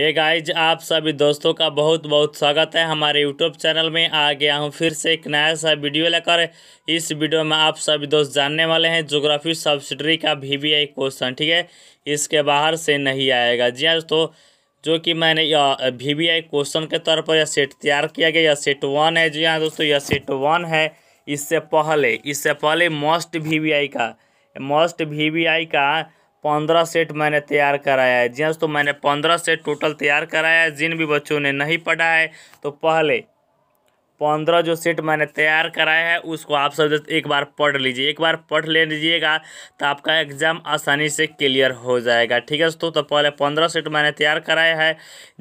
ए guys आप सभी दोस्तों का बहुत बहुत स्वागत है हमारे यूट्यूब चैनल में आ गया हूँ फिर से एक नया सा वीडियो लेकर इस वीडियो में आप सभी दोस्त जानने वाले हैं जोग्राफी सब्सिडरी का आई क्वेश्चन ठीक है इसके बाहर से नहीं आएगा जी हाँ दोस्तों जो कि मैंने वी वी आई क्वेश्चन के तौर पर यह सेट तैयार किया गया यह सेट वन है जी हाँ दोस्तों यह सेट वन है इससे पहले इससे पहले मोस्ट वी वी आई का मोस्ट वी वी आई का पंद्रह सेट मैंने तैयार कराया है जी दोस्तों मैंने पंद्रह सेट टोटल तैयार कराया है जिन भी बच्चों ने नहीं पढ़ा है तो पहले पंद्रह जो सेट मैंने तैयार कराया है उसको आप सब एक बार पढ़ लीजिए एक बार पढ़ ले लीजिएगा तो आपका एग्ज़ाम आसानी से क्लियर हो जाएगा ठीक है दोस्तों तो पहले पंद्रह सेट मैंने तैयार कराया है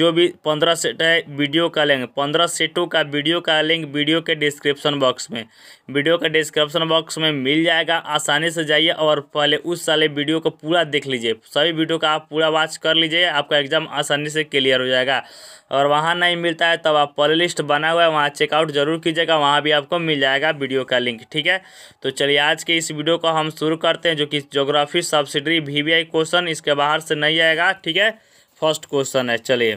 जो भी पंद्रह सेट है वीडियो का लिंक पंद्रह सेटों का वीडियो का लिंक वीडियो के डिस्क्रिप्शन बॉक्स में वीडियो के डिस्क्रिप्शन बॉक्स में मिल जाएगा आसानी से जाइए और पहले उस साले वीडियो को पूरा देख लीजिए सभी वीडियो का आप पूरा वॉच कर लीजिए आपका एग्ज़ाम आसानी से क्लियर हो जाएगा और वहाँ नहीं मिलता है तब आप प्ले लिस्ट बना हुआ है वहाँ चेकआउट चेकआउट जरूर कीजिएगा वहाँ भी आपको मिल जाएगा वीडियो का लिंक ठीक है तो चलिए आज के इस वीडियो को हम शुरू करते हैं जो कि जोग्राफी सब्सिडरी वी क्वेश्चन इसके बाहर से नहीं आएगा ठीक है फर्स्ट क्वेश्चन है चलिए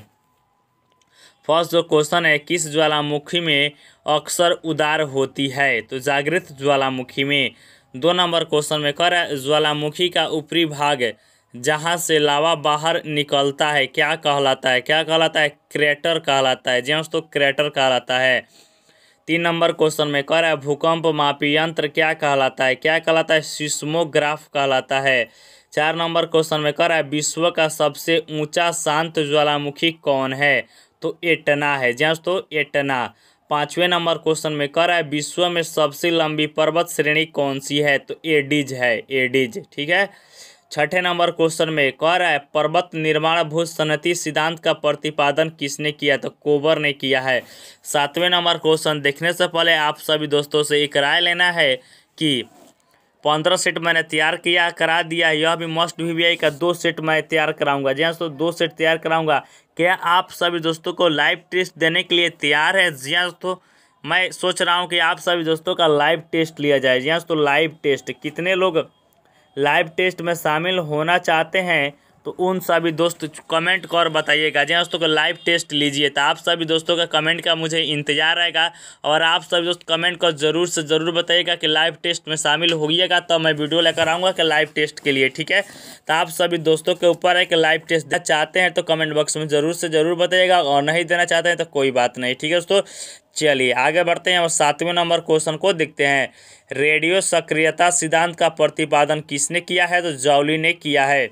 फर्स्ट जो क्वेश्चन है किस ज्वालामुखी में अक्सर उदार होती है तो जागृत ज्वालामुखी में दो नंबर क्वेश्चन में कर ज्वालामुखी का ऊपरी भाग जहाँ से लावा बाहर निकलता है क्या कहलाता है क्या कहलाता है क्रेटर कहलाता है जी हाँ, दोस्तों क्रेटर कहलाता है तीन नंबर क्वेश्चन में कह रहा है भूकंप मापी यंत्र क्या कहलाता है क्या कहलाता है सिस्मोग्राफ कहलाता है चार नंबर क्वेश्चन में कह रहा है विश्व का सबसे ऊंचा शांत ज्वालामुखी कौन है तो एटना है जी हाँ दोस्तों एटना पाँचवें नंबर क्वेश्चन में कह रहा है विश्व में सबसे लंबी पर्वत श्रेणी कौन सी है तो एडिज है एडिज ठीक है छठे नंबर क्वेश्चन में कह रहा है पर्वत निर्माण भू सन्नति सिद्धांत का प्रतिपादन किसने किया तो कोबर ने किया है सातवें नंबर क्वेश्चन देखने से पहले आप सभी दोस्तों से एक राय लेना है कि पंद्रह सेट मैंने तैयार किया करा दिया यह भी मस्ट वी का दो सेट मैं तैयार कराऊंगा जी हाँ दोस्तों दो सेट तैयार कराऊंगा क्या आप सभी दोस्तों को लाइव टेस्ट देने के लिए तैयार है जी हाँ दोस्तों मैं सोच रहा हूँ कि आप सभी दोस्तों का लाइव टेस्ट लिया जाए जी हाँ दोस्तों लाइव टेस्ट कितने लोग लाइव टेस्ट में शामिल होना चाहते हैं तो उन सभी दोस्त कमेंट कर बताइएगा जी हाँ, दोस्तों को लाइव टेस्ट लीजिए तो आप सभी दोस्तों का कमेंट का मुझे इंतजार रहेगा और आप सभी दोस्त कमेंट कर जरूर से ज़रूर बताइएगा कि लाइव टेस्ट में शामिल होइएगा तो मैं वीडियो लेकर आऊँगा कि लाइव टेस्ट के लिए ठीक है तो आप सभी दोस्तों के ऊपर है कि लाइव टेस्ट देना चाहते हैं तो कमेंट बॉक्स में ज़रूर से ज़रूर बताइएगा और नहीं देना चाहते हैं तो कोई बात नहीं ठीक है दोस्तों चलिए आगे बढ़ते हैं और सातवें नंबर क्वेश्चन को देखते हैं रेडियो सक्रियता सिद्धांत का प्रतिपादन किसने किया है तो जौली ने किया है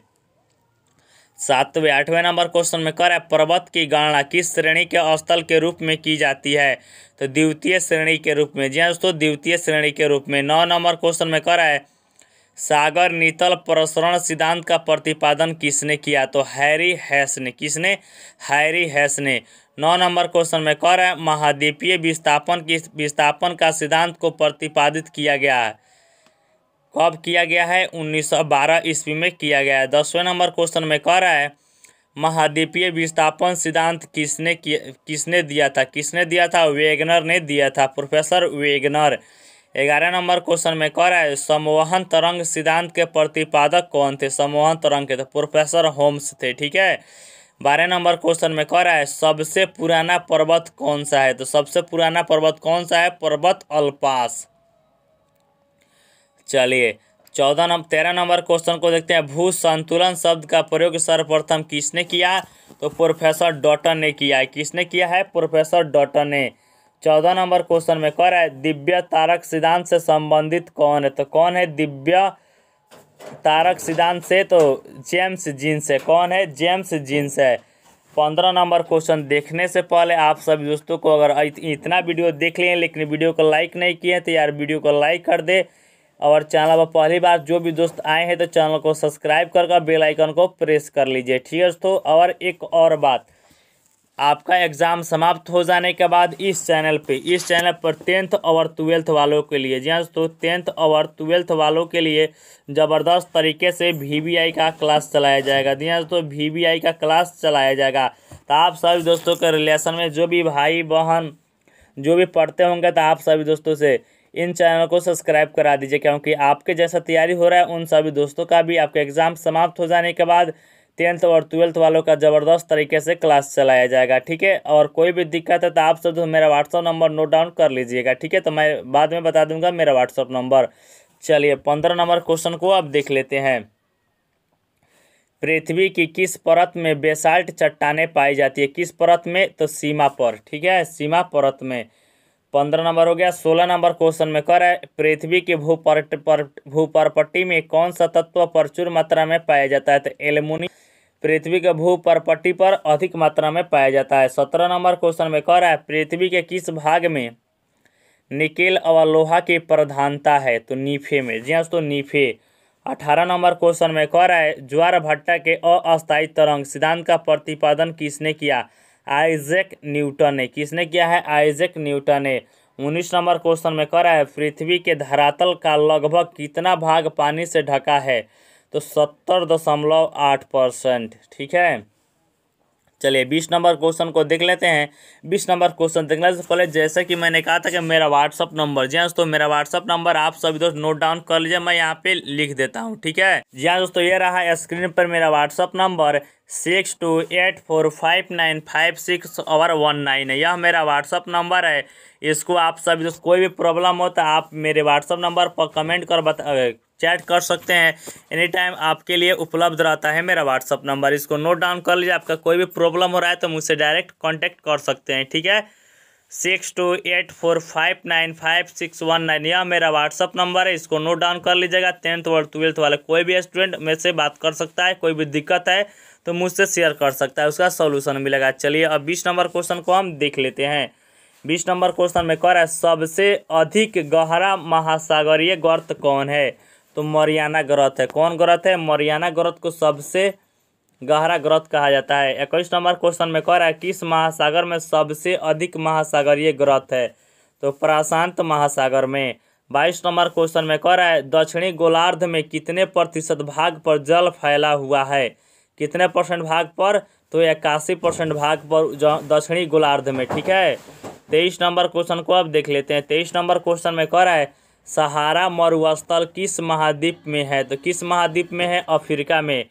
सातवें आठवें नंबर क्वेश्चन में कर है पर्वत की गणना किस श्रेणी के स्थल के रूप में की जाती है तो द्वितीय श्रेणी के रूप में जी हाँ दोस्तों द्वितीय श्रेणी के रूप में नौ नंबर क्वेश्चन में कर है सागर नीतल प्रसरण सिद्धांत का प्रतिपादन किसने किया तो हैरी हैस ने किसने हैरी हैस ने नौ नंबर क्वेश्चन में कर है महाद्वीपीय विस्थापन की विस्थापन का सिद्धांत को प्रतिपादित किया गया है कब किया गया है 1912 ईस्वी में किया गया है दसवें नंबर क्वेश्चन में कह रहा है महाद्वीपीय विस्थापन सिद्धांत किसने किसने दिया था किसने दिया था वेगनर ने दिया था प्रोफेसर वेगनर ग्यारह नंबर क्वेश्चन में कह रहा है समोहन तरंग सिद्धांत के प्रतिपादक कौन थे समोहन तरंग के तो प्रोफेसर होम्स थे ठीक है बारह नंबर क्वेश्चन में कह रहा है सबसे पुराना पर्वत कौन सा है तो सबसे पुराना पर्वत कौन सा है पर्वत अल्पास चलिए चौदह नंबर तेरह नंबर क्वेश्चन को देखते हैं भू संतुलन शब्द का प्रयोग सर्वप्रथम किसने किया तो प्रोफेसर डॉटन ने किया है किसने किया है प्रोफेसर डॉटन ने चौदह नंबर क्वेश्चन में कह रहा है दिव्य तारक सिद्धांत से संबंधित कौन है तो कौन है दिव्य तारक सिद्धांत से तो जेम्स जीन्स है कौन है जेम्स जीन्स है पंद्रह नंबर क्वेश्चन देखने से पहले आप सभी दोस्तों को अगर इतना वीडियो देख लिए लेकिन वीडियो को लाइक नहीं किए तो यार वीडियो को लाइक कर दे और चैनल पर पहली बार जो भी दोस्त आए हैं तो चैनल को सब्सक्राइब कर बेल आइकन को प्रेस कर लीजिए ठीक है दोस्तों और एक और बात आपका एग्ज़ाम समाप्त हो जाने के बाद इस चैनल पे इस चैनल पर टेंथ और ट्वेल्थ वालों के लिए जी हाँ दोस्तों टेंथ और ट्वेल्थ वालों के लिए ज़बरदस्त तरीके से वी का क्लास चलाया जाएगा जी हाँ दोस्तों वी का क्लास चलाया जाएगा तो आप सभी दोस्तों के रिलेशन में जो भी भाई बहन जो भी पढ़ते होंगे तो आप सभी दोस्तों से इन चैनल को सब्सक्राइब करा दीजिए क्योंकि आपके जैसा तैयारी हो रहा है उन सभी दोस्तों का भी आपके एग्ज़ाम समाप्त हो जाने के बाद टेंथ और ट्वेल्थ वालों का ज़बरदस्त तरीके से क्लास चलाया जाएगा ठीक है और कोई भी दिक्कत है तो आप सब मेरा व्हाट्सअप नंबर नोट डाउन कर लीजिएगा ठीक है तो मैं बाद में बता दूंगा मेरा व्हाट्सअप नंबर चलिए पंद्रह नंबर क्वेश्चन को आप देख लेते हैं पृथ्वी की किस परत में बेसाल्ट चट्टाने पाई जाती है किस परत में तो सीमा पर ठीक है सीमा परत में पंद्रह नंबर हो गया सोलह नंबर क्वेश्चन में कर है पृथ्वी के भूपर्ट पर भूपरपट्टी में कौन सा तत्व प्रचुर मात्रा में पाया जाता है तो एलमोनियम पृथ्वी के भूपरपट्टी पर अधिक मात्रा में पाया जाता है सत्रह नंबर क्वेश्चन में कर है पृथ्वी के किस भाग में निकेल और लोहा की प्रधानता है तो नीफे में जी हाँ दोस्तों नीफे अठारह नंबर क्वेश्चन में कह रहा है ज्वार भट्टा के अस्थायी तरंग सिद्धांत का प्रतिपादन किसने किया आइजेक न्यूटन ने किसने किया है आइजेक न्यूटन ने उन्नीस नंबर क्वेश्चन में कह रहा है पृथ्वी के धरातल का लगभग कितना भाग पानी से ढका है तो सत्तर दशमलव आठ परसेंट ठीक है चलिए बीस नंबर क्वेश्चन को देख लेते हैं बीस नंबर क्वेश्चन देखने से पहले जैसे कि मैंने कहा था कि मेरा व्हाट्सअप नंबर जी हाँ दोस्तों मेरा व्हाट्सअप नंबर आप सभी दोस्त नोट डाउन कर लीजिए मैं यहाँ पे लिख देता हूँ ठीक है जी हाँ दोस्तों ये रहा है स्क्रीन पर मेरा WhatsApp number six two eight four five nine five six और वन नाइन यह मेरा व्हाट्सअप नंबर है इसको आप सभी दोस्त कोई भी प्रॉब्लम हो तो आप मेरे व्हाट्सअप नंबर पर कमेंट कर बता चैट कर सकते हैं एनी टाइम आपके लिए उपलब्ध रहता है मेरा व्हाट्सअप नंबर इसको नोट डाउन कर लीजिए आपका कोई भी प्रॉब्लम हो रहा है तो मुझसे डायरेक्ट कॉन्टैक्ट कर सकते हैं ठीक है six two eight four five nine five six one nine यह मेरा व्हाट्सअप नंबर है इसको नोट डाउन कर लीजिएगा टेंथ और ट्वेल्थ वाले कोई भी स्टूडेंट मेरे से बात कर सकता है कोई भी दिक्कत है तो मुझसे शेयर कर सकता है उसका सॉल्यूशन मिलेगा चलिए अब बीस नंबर क्वेश्चन को हम देख लेते हैं बीस नंबर क्वेश्चन में कह रहा है सबसे अधिक गहरा महासागरीय गर्त कौन है तो मरियाना ग्रथ है कौन ग्रथ है मरियाना ग्रथ को सबसे गहरा ग्रथ कहा जाता है इक्कीस नंबर क्वेश्चन में कह रहा है किस महासागर में सबसे अधिक महासागरीय ग्रथ है तो प्रशांत महासागर में बाईस नंबर क्वेश्चन में कह रहा है दक्षिणी गोलार्ध में कितने प्रतिशत भाग पर जल फैला हुआ है कितने परसेंट भाग पर तो इक्यासी परसेंट भाग पर दक्षिणी गोलार्ध में ठीक है तेईस नंबर क्वेश्चन को अब देख लेते हैं तेईस नंबर क्वेश्चन में कह रहा है सहारा मरुस्थल किस महाद्वीप में है तो किस महाद्वीप में है अफ्रीका में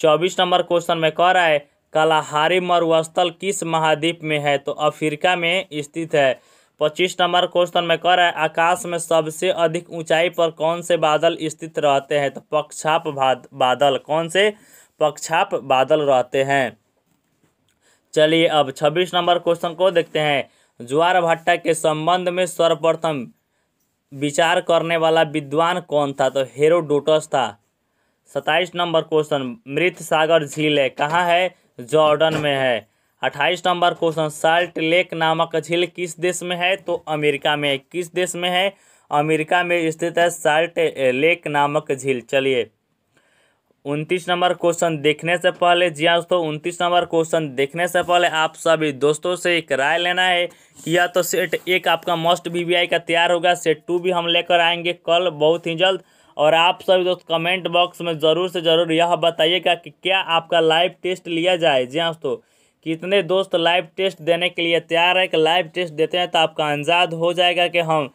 चौबीस नंबर क्वेश्चन में कह रहा है कलाहारी मरुस्थल किस महाद्वीप में है तो अफ्रीका में स्थित है पच्चीस नंबर क्वेश्चन में कह रहा है आकाश में सबसे अधिक ऊंचाई पर कौन से बादल स्थित रहते हैं तो पक्षाप बादल कौन से पक्षाप बादल रहते हैं चलिए अब छब्बीस नंबर क्वेश्चन को देखते हैं ज्वार भट्टा के संबंध में सर्वप्रथम विचार करने वाला विद्वान कौन था तो हेरोडोटस था सत्ताईस नंबर क्वेश्चन मृत सागर झील है कहाँ है जॉर्डन में है अट्ठाईस नंबर क्वेश्चन साल्ट लेक नामक झील किस देश में है तो अमेरिका में है किस देश में है अमेरिका में स्थित है साल्ट लेक नामक झील चलिए उनतीस नंबर क्वेश्चन देखने से पहले जी हाँ दोस्तों उनतीस नंबर क्वेश्चन देखने से पहले आप सभी दोस्तों से एक राय लेना है कि या तो सेट एक आपका मस्ट वी का तैयार होगा सेट टू भी हम लेकर आएंगे कल बहुत ही जल्द और आप सभी दोस्त कमेंट बॉक्स में ज़रूर से ज़रूर यह बताइएगा कि क्या आपका लाइव टेस्ट लिया जाए जी हाँ दोस्तों कितने दोस्त लाइव टेस्ट देने के लिए तैयार है कि लाइव टेस्ट देते हैं तो आपका अंदाज हो जाएगा कि हम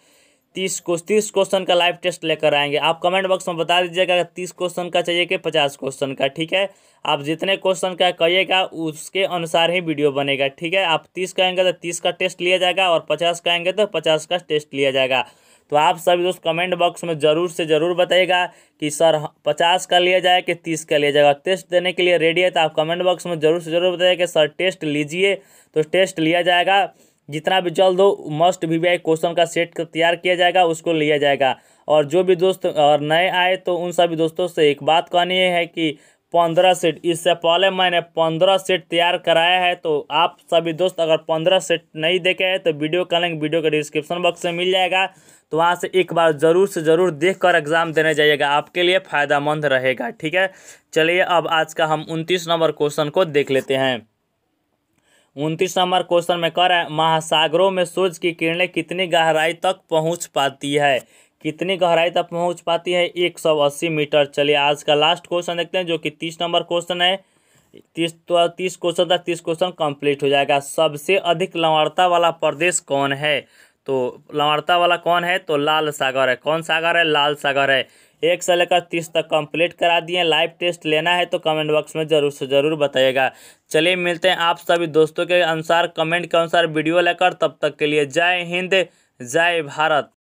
तीस को तीस क्वेश्चन का लाइव टेस्ट लेकर आएंगे आप कमेंट बॉक्स में बता दीजिएगा तीस क्वेश्चन का चाहिए कि पचास क्वेश्चन का ठीक है आप जितने क्वेश्चन का कहिएगा उसके अनुसार ही वीडियो बनेगा ठीक है आप तीस कहेंगे तो तीस का टेस्ट लिया जाएगा और पचास कहेंगे तो पचास का टेस्ट लिया जाएगा तो आप सभी दोस्त कमेंट बॉक्स में ज़रूर से ज़रूर बताइएगा कि सर हाँ, पचास का लिया जाए कि तीस का लिया जाएगा टेस्ट देने के लिए रेडी है तो आप कमेंट बॉक्स में ज़रूर से ज़रूर बताइए कि सर टेस्ट लीजिए तो टेस्ट लिया जाएगा जितना भी जल्द हो मस्ट वी क्वेश्चन का सेट तैयार किया जाएगा उसको लिया जाएगा और जो भी दोस्त और नए आए तो उन सभी दोस्तों से एक बात कहनी है कि पंद्रह सेट इससे पहले मैंने पंद्रह सेट तैयार कराया है तो आप सभी दोस्त अगर पंद्रह सेट नहीं देखे हैं तो वीडियो का लिंक वीडियो के डिस्क्रिप्शन बॉक्स में मिल जाएगा तो वहाँ से एक बार ज़रूर से ज़रूर देख कर एग्ज़ाम देने जाइएगा आपके लिए फ़ायदा मंद रहेगा ठीक है चलिए अब आज का हम उनतीस नंबर क्वेश्चन को देख लेते हैं उनतीस नंबर क्वेश्चन में कर महासागरों में सूर्य की किरणें कितनी गहराई तक पहुंच पाती है कितनी गहराई तक पहुंच पाती है 180 मीटर चलिए आज का लास्ट क्वेश्चन देखते हैं जो कि तीस नंबर क्वेश्चन है तीस तो तीस क्वेश्चन तक तीस क्वेश्चन कंप्लीट हो जाएगा सबसे अधिक लवणता वाला प्रदेश कौन है तो लवणता वाला कौन है तो लाल सागर है कौन सागर है लाल सागर है एक से लेकर तीस तक कंप्लीट करा दिए लाइव टेस्ट लेना है तो कमेंट बॉक्स में ज़रूर से ज़रूर बताइएगा चलिए मिलते हैं आप सभी दोस्तों के अनुसार कमेंट के अनुसार वीडियो लेकर तब तक के लिए जय हिंद जय भारत